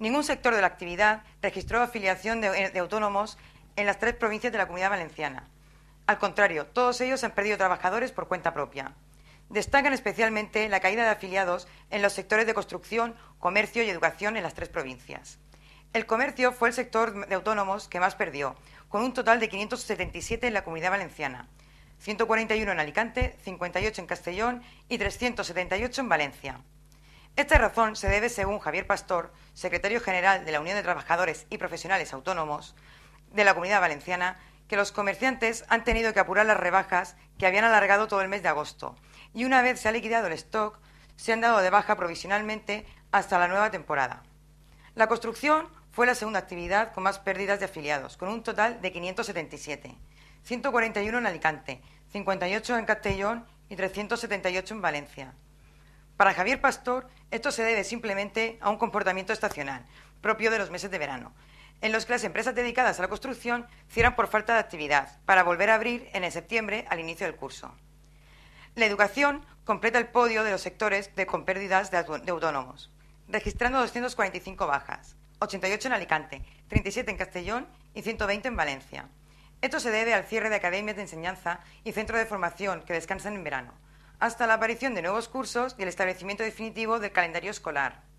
Ningún sector de la actividad registró afiliación eh, de, autónomos en las tres provincias de la Comunidad Valenciana. Al contrario, todos ellos han perdido trabajadores por cuenta propia. Destacan especialmente la caída de afiliados en los sectores de construcción, comercio y educación en las tres provincias. El comercio fue el sector de autónomos que más perdió, con un total de 577 en la comunidad valenciana, 141 en Alicante, 58 en Castellón y 378 en Valencia. Esta razón se debe, según Javier Pastor, secretario general de la Unión de Trabajadores y Profesionales Autónomos de la Comunidad Valenciana, que los comerciantes han tenido que apurar las rebajas que habían alargado todo el mes de agosto y una vez se ha liquidado el stock, se han dado de baja provisionalmente hasta la nueva temporada. La construcción fue la segunda actividad con más pérdidas de afiliados, con un total de 577, 141 en Alicante, 58 en Castellón y 378 en Valencia. Para Javier Pastor, esto se debe simplemente a un comportamiento estacional, propio de los meses de verano, en los que las empresas dedicadas a la construcción cierran por falta de actividad, para volver a abrir en septiembre al inicio del curso. La educación completa el podio de los sectores de, con pérdidas de, autónomos, registrando 245 bajas, 88 en Alicante, 37 en Castellón y 120 en Valencia. Esto se debe al cierre de academias de enseñanza y centros de formación que descansan en verano, hasta la aparición de nuevos cursos y el establecimiento definitivo del calendario escolar.